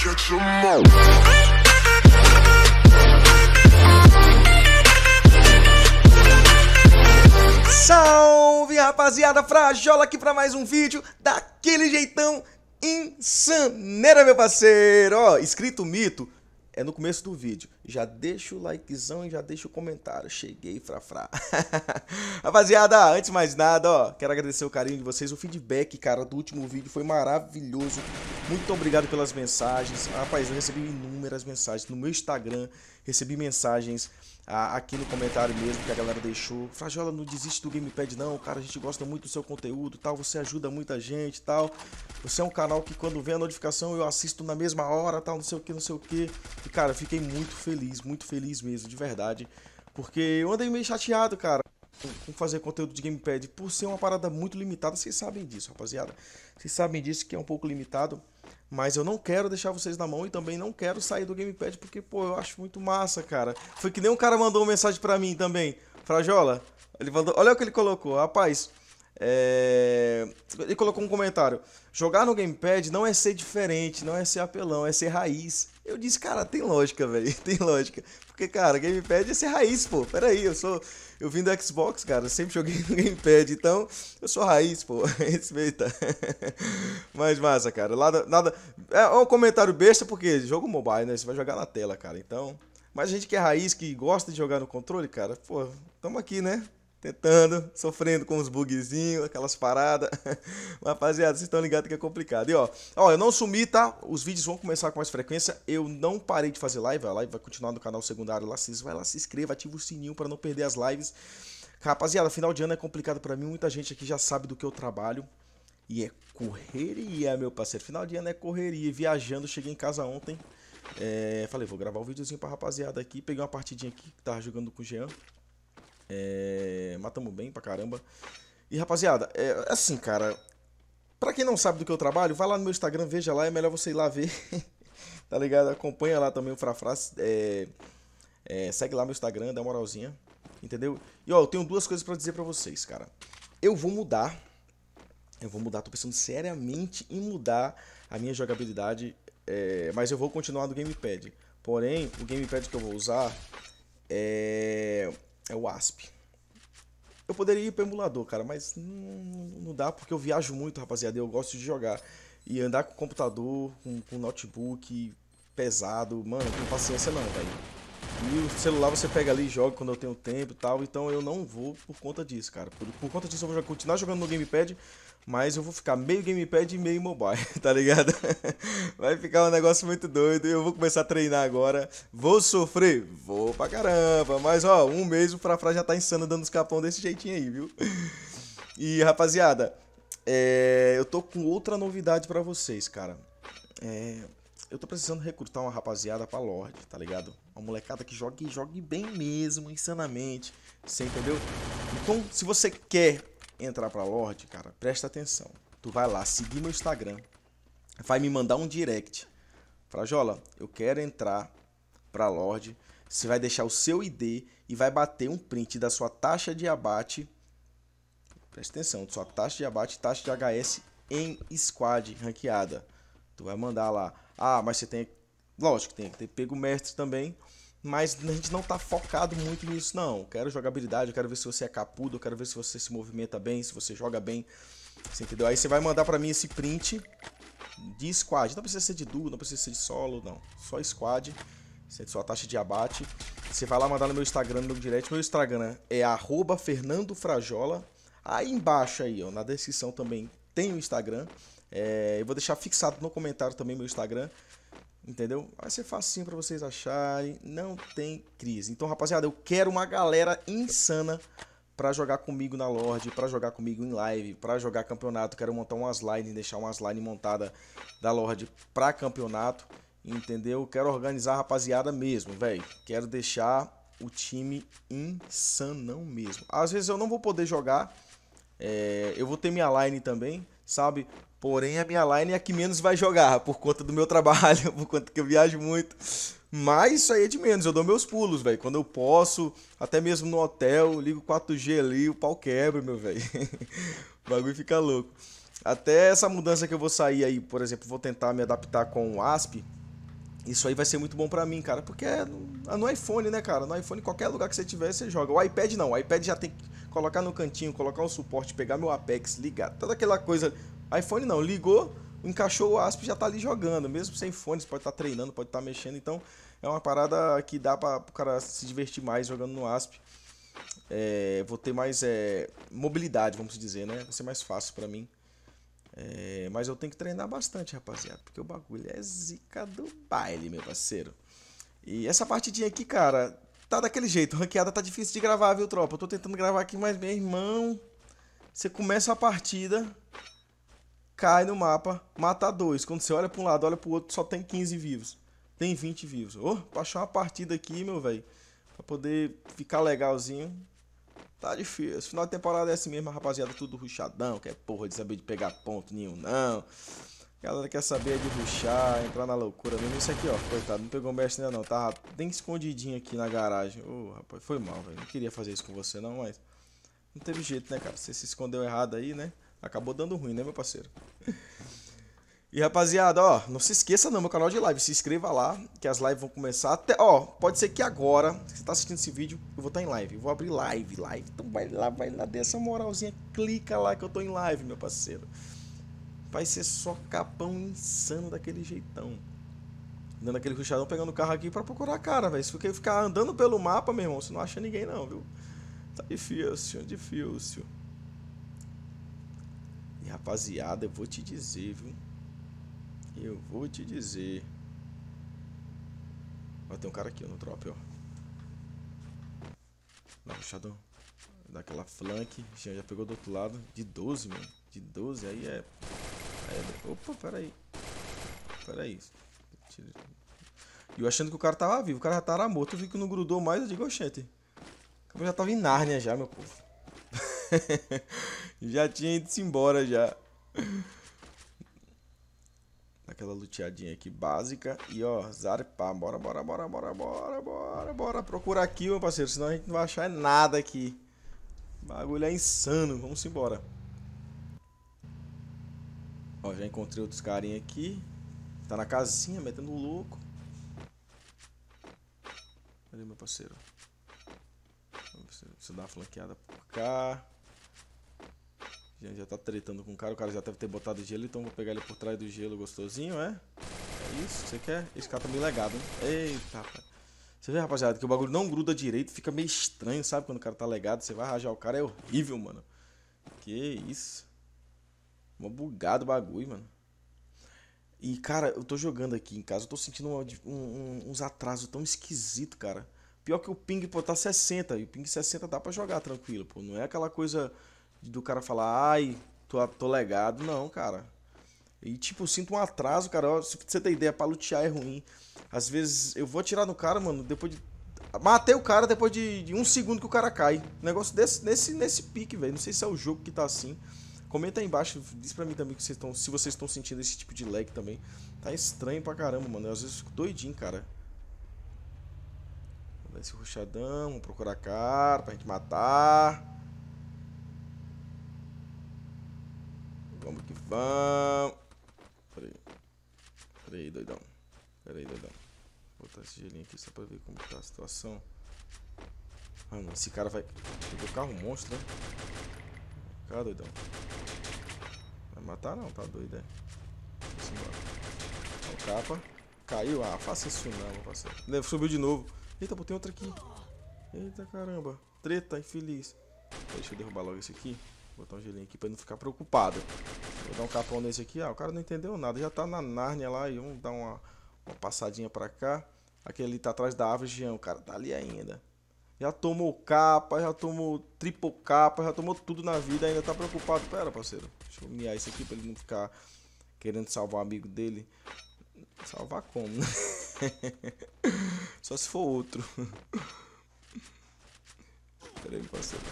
Catch all. Salve rapaziada, Frajola aqui para mais um vídeo daquele jeitão insanera, meu parceiro. Ó, escrito mito é no começo do vídeo já deixa o likezão e já deixa o comentário. Cheguei, frá. Rapaziada, antes de mais nada, ó, quero agradecer o carinho de vocês. O feedback, cara, do último vídeo foi maravilhoso. Muito obrigado pelas mensagens. Rapaz, eu recebi inúmeras mensagens no meu Instagram. Recebi mensagens ah, aqui no comentário mesmo que a galera deixou. Frajola, não desiste do Gamepad não, cara, a gente gosta muito do seu conteúdo tal, você ajuda muita gente tal. Você é um canal que quando vem a notificação eu assisto na mesma hora tal, não sei o que, não sei o que. E cara, fiquei muito feliz feliz, muito feliz mesmo, de verdade. Porque eu andei meio chateado, cara, com fazer conteúdo de gamepad por ser uma parada muito limitada. Vocês sabem disso, rapaziada. Vocês sabem disso que é um pouco limitado. Mas eu não quero deixar vocês na mão e também não quero sair do gamepad porque, pô, eu acho muito massa, cara. Foi que nem um cara mandou uma mensagem para mim também. Frajola, ele mandou, olha o que ele colocou, rapaz. É... Ele colocou um comentário: jogar no gamepad não é ser diferente, não é ser apelão, é ser raiz. Eu disse, cara, tem lógica, velho, tem lógica. Porque, cara, gamepad é ser raiz, pô. Peraí, eu sou. Eu vim do Xbox, cara, sempre joguei no gamepad, então eu sou raiz, pô. Respeita. Mas massa, cara. Nada, nada. É, é um comentário besta, porque jogo mobile, né? Você vai jogar na tela, cara. Então. Mas a gente que é raiz, que gosta de jogar no controle, cara, pô, tamo aqui, né? tentando, sofrendo com os bugzinhos, aquelas paradas. rapaziada, vocês estão ligados que é complicado. E ó, ó, eu não sumi, tá? Os vídeos vão começar com mais frequência. Eu não parei de fazer live, a live vai continuar no canal secundário lá. Vocês vai lá, se inscreva, ativa o sininho para não perder as lives. Rapaziada, final de ano é complicado para mim, muita gente aqui já sabe do que eu trabalho. E é correria, meu parceiro. Final de ano é correria. Viajando, cheguei em casa ontem. É, falei, vou gravar um videozinho pra rapaziada aqui. Peguei uma partidinha aqui que tava jogando com o Jean. É, matamos bem pra caramba. E rapaziada, é assim, cara. Pra quem não sabe do que eu trabalho, vai lá no meu Instagram, veja lá, é melhor você ir lá ver. tá ligado? Acompanha lá também o Frafrá. É, é, segue lá meu Instagram, dá uma moralzinha. Entendeu? E ó, eu tenho duas coisas para dizer para vocês, cara. Eu vou mudar. Eu vou mudar, tô pensando seriamente em mudar a minha jogabilidade. É, mas eu vou continuar no gamepad. Porém, o gamepad que eu vou usar é é o ASP. Eu poderia ir pro emulador, cara, mas não, não dá porque eu viajo muito, rapaziada. Eu gosto de jogar. E andar com computador, com, com notebook pesado, mano, com paciência não, velho. E o celular você pega ali e joga quando eu tenho tempo e tal. Então eu não vou por conta disso, cara. Por, por conta disso eu vou continuar jogando no Gamepad mas eu vou ficar meio gamepad e meio mobile, tá ligado? Vai ficar um negócio muito doido. e Eu vou começar a treinar agora. Vou sofrer? Vou pra caramba. Mas ó, um mês o Frafra já tá insano dando os capões desse jeitinho aí, viu? E rapaziada, é... eu tô com outra novidade para vocês, cara. É... Eu tô precisando recrutar uma rapaziada pra Lorde, tá ligado? Uma molecada que jogue jogue bem mesmo, insanamente. Você entendeu? Então, se você quer entrar pra Lorde, cara, presta atenção. Tu vai lá, seguir meu Instagram, vai me mandar um direct. Fala, Jola, eu quero entrar pra Lorde. Você vai deixar o seu ID e vai bater um print da sua taxa de abate. Presta atenção, sua taxa de abate, taxa de HS em squad ranqueada. Tu vai mandar lá. Ah, mas você tem. Lógico, tem que ter pego mestre também mas a gente não tá focado muito nisso, não. quero jogabilidade, quero ver se você é capudo, quero ver se você se movimenta bem, se você joga bem. Você entendeu? Aí você vai mandar pra mim esse print de squad. Não precisa ser de duo, não precisa ser de solo, não. Só squad. Sua taxa de abate. Você vai lá mandar no meu Instagram, no meu direct. Meu Instagram é @fernandofrajola. Aí embaixo aí, ó, na descrição também tem o Instagram. É, eu vou deixar fixado no comentário também meu Instagram. Entendeu? Vai ser facinho para vocês acharem. Não tem crise. Então, rapaziada, eu quero uma galera insana para jogar comigo na Lorde, para jogar comigo em live, para jogar campeonato. Quero montar umas lines, deixar umas lines montada da Lorde para campeonato. Entendeu? Quero organizar a rapaziada mesmo, velho. Quero deixar o time insanão mesmo. Às vezes eu não vou poder jogar. É, eu vou ter minha line também, sabe? Porém, a minha line é a que menos vai jogar, por conta do meu trabalho, por conta que eu viajo muito. Mas isso aí é de menos, eu dou meus pulos, velho. Quando eu posso, até mesmo no hotel, ligo 4G ali, o pau quebra, meu velho. o bagulho fica louco. Até essa mudança que eu vou sair aí, por exemplo, vou tentar me adaptar com o ASP. Isso aí vai ser muito bom pra mim, cara, porque é no é iPhone, né, cara? No iPhone, qualquer lugar que você tiver, você joga. O iPad não, o iPad já tem que colocar no cantinho, colocar o suporte, pegar meu Apex, ligar, toda aquela coisa iPhone não, ligou, encaixou o asp já tá ali jogando, mesmo sem fones você pode estar tá treinando, pode estar tá mexendo, então é uma parada que dá para o cara se divertir mais jogando no asp. É, vou ter mais é, mobilidade, vamos dizer, né? Vai ser mais fácil para mim. É, mas eu tenho que treinar bastante, rapaziada, porque o bagulho é zica do baile, meu parceiro. E essa partidinha aqui, cara, tá daquele jeito. Ranqueada tá difícil de gravar, viu, tropa? Eu tô tentando gravar aqui, mas, meu irmão, você começa a partida, cai no mapa, mata dois. Quando você olha para um lado, olha para o outro, só tem 15 vivos. Tem 20 vivos. Ô, oh, pra achar uma partida aqui, meu velho, pra poder ficar legalzinho, tá difícil. Final de temporada é assim mesmo, rapaziada, tudo ruchadão, quer porra de saber de pegar ponto nenhum, não. A galera quer saber de ruxar, entrar na loucura mesmo. Isso aqui, ó, coitado, não pegou o mestre ainda não, tava tá bem escondidinho aqui na garagem. Ô, oh, rapaz, foi mal, velho, não queria fazer isso com você não, mas não teve jeito, né, cara, você se escondeu errado aí, né. Acabou dando ruim, né, meu parceiro? E rapaziada, ó, não se esqueça não, meu canal é de live, se inscreva lá, que as lives vão começar até, ó, pode ser que agora, você tá assistindo esse vídeo, eu vou estar tá em live, eu vou abrir live, live, então vai lá, vai lá, dê essa moralzinha, clica lá que eu tô em live, meu parceiro. Vai ser só capão insano daquele jeitão. Dando aquele ruxadão, pegando o carro aqui pra procurar a cara, velho, se ficar andando pelo mapa, meu irmão, você não acha ninguém não, viu? Tá difícil, difícil rapaziada, eu vou te dizer, viu? Eu vou te dizer. Ó, tem um cara aqui no drop, ó. Não, Shadow. Daquela flank. Já, já pegou do outro lado. De 12, mano. De 12, aí é. Aí é... Opa, peraí. Peraí. E eu achando que o cara tava vivo. O cara já tava morto. Eu vi que não grudou mais. Eu digo, oxente. O já tava em Nárnia já, meu povo. Já tinha ido-se embora já. Aquela luteadinha aqui básica. E ó, zarpar. Bora, bora, bora, bora, bora, bora, bora. Procurar aqui, meu parceiro. Senão a gente não vai achar nada aqui. O bagulho é insano. Vamos embora. Ó, já encontrei outros carinhas aqui. Tá na casinha, metendo louco. Cadê meu parceiro? Você dá uma flanqueada por cá. Já, já tá tretando com o cara, o cara já deve ter botado gelo, então vou pegar ele por trás do gelo gostosinho, é? É isso, você quer? Esse cara tá meio legado, hein? Eita, rapaz. Você vê, rapaziada, que o bagulho não gruda direito, fica meio estranho, sabe? Quando o cara tá legado, você vai rajar o cara, é horrível, mano. Que isso. uma bugada o bagulho, mano. E, cara, eu tô jogando aqui em casa, eu tô sentindo um, uns atrasos tão esquisito, cara. Pior que o ping, pô, tá 60, e o ping 60 dá pra jogar tranquilo, pô. Não é aquela coisa do cara falar, ai, tô, tô legado. Não, cara. E, tipo, sinto um atraso, cara. Se você tem ideia, pra lutear é ruim. Às vezes eu vou atirar no cara, mano, depois de. Matei o cara depois de, de um segundo que o cara cai. Negócio desse, nesse, nesse pique, velho. Não sei se é o jogo que tá assim. Comenta aí embaixo, diz pra mim também que vocês tão, se vocês estão sentindo esse tipo de lag também. Tá estranho pra caramba, mano. Eu, às vezes fico doidinho, cara. Vou dar esse ruxadão, vou procurar cara pra gente matar. que bom. Peraí. Peraí, doidão. Peraí, doidão. Vou botar esse gelinho aqui só pra ver como tá a situação. Ah, mano, esse cara vai... o carro monstro, né? Cara, doidão. Vai matar não, tá doido, é? Vamos embora. Ó, capa. Caiu. Ah, faça isso não, parceiro. Né, subiu de novo. Eita, botei outra aqui. Eita, caramba. Treta, infeliz. Deixa eu derrubar logo esse aqui. Botar um gelinho aqui pra não ficar preocupado. Vou dar um capão nesse aqui. Ah, o cara não entendeu nada. Já tá na Nárnia lá. E vamos dar uma, uma passadinha pra cá. Aquele ali tá atrás da árvore, Jean. O cara tá ali ainda. Já tomou capa, já tomou triple capa, já tomou tudo na vida. Ainda tá preocupado. Pera, parceiro. Deixa eu miar isso aqui pra ele não ficar querendo salvar o amigo dele. Salvar como, né? Só se for outro. Pera aí, parceiro.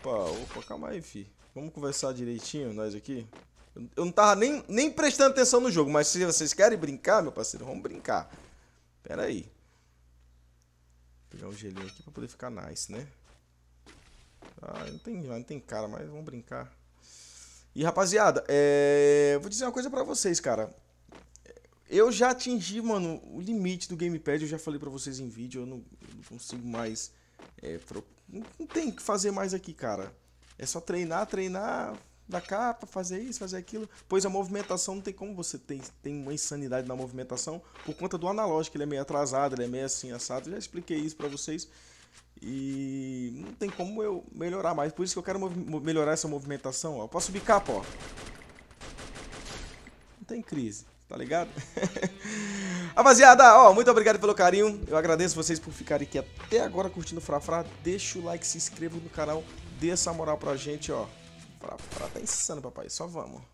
Opa, opa, calma aí, fi. Vamos conversar direitinho, nós aqui? Eu não tava nem, nem prestando atenção no jogo, mas se vocês querem brincar, meu parceiro, vamos brincar. Pera aí. Vou pegar um gelinho aqui pra poder ficar nice, né? Ah, não tem, não tem cara, mas vamos brincar. E, rapaziada, é... vou dizer uma coisa pra vocês, cara. Eu já atingi, mano, o limite do gamepad. Eu já falei pra vocês em vídeo. Eu não, eu não consigo mais... É, pro... Não tem o que fazer mais aqui, cara. É só treinar, treinar, da capa, fazer isso, fazer aquilo. Pois a movimentação não tem como você tem, tem uma insanidade na movimentação por conta do analógico, ele é meio atrasado, ele é meio assim assado. Eu já expliquei isso para vocês. E não tem como eu melhorar mais. Por isso que eu quero melhorar essa movimentação, ó. posso subir capa, ó. Não tem crise, tá ligado? Rapaziada, ó, muito obrigado pelo carinho. Eu agradeço vocês por ficarem aqui até agora curtindo o Frafra. Deixa o like, se inscreva no canal, dê essa moral pra gente, ó. Frota, frota tá insano, papai. Só vamos.